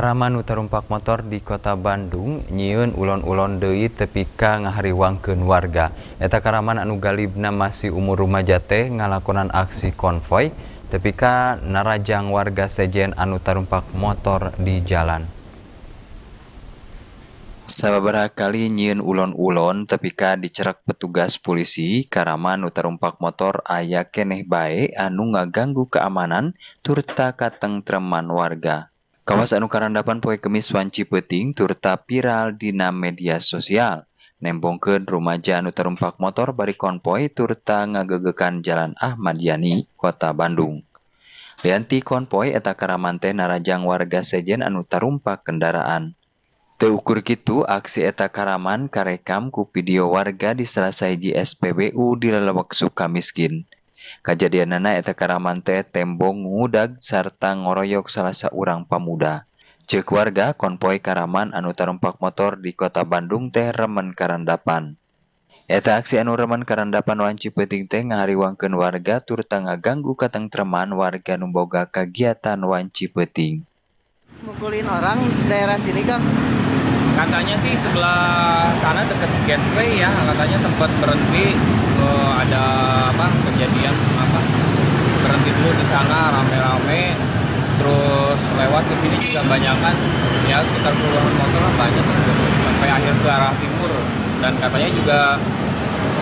man Uutarumppak motor di kota Bandung Nyiun Ulon- Ulon Dewi Tepka ngahariwangkeun warga eta Karaman Anu Glibna masih umur rumah Jate ngalakonan aksi konvoi Tepka Narajang warga Sejen Anu tarumppak motor di jalan beberapa kali nyiun Ulon Ulon Tepka dicerak petugas polisi Karaman Utarrumppak motor Ay Keneh Baye anu ngaganggu keamanan Turta ka Tengreman warga Kasan anukaaran Dapan poi Kemis Wacipeting Turta viral Dina media sosial Nembongked Ruaja Anuutarumpak motor bari Konpoi Turta ngagegekan Jalan Ahmad Yani Kota Bandung. Dianti konpoi eta Karamante Narajang warga Sejen Anuutarumppak Kendaran. Teukur Kitu aksi eta Karaman Karekam ku video warga di Sel selesaijiSPWU di lelewakk Suka miskin. anak eta karaman teh tembong ngudag serta ngoroyok salah seorang pemuda, Cek warga konpoi karaman anu tarumpak motor di kota Bandung teh remen karandapan. Eta aksi anu remen karandapan wan Cipeting teh ngahariwangkeun warga tur tengah ganggu katentreman warga numboga kegiatan wanci Cipeting. Mukulin orang daerah sini kan katanya sih sebelah sana deket gateway ya katanya sempat berhenti uh, ada apa kejadian apa berhenti dulu di sana rame-rame terus lewat ke sini juga banyak kan ya sekitar puluhan motor lah banyak sampai akhir ke arah timur dan katanya juga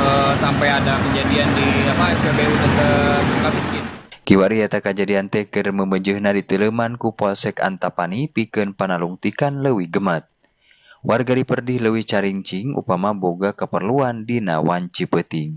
eh, sampai ada kejadian di apa SPBU dekat Kabisin. Kiwari eta kejadian teh keur membeujeuhna di Teleman ku Polsek Antapani pikeun panalungtikan leuwih gemat. Warga diperdih leuwih caringcing upama boga keperluan dina wanci peuting.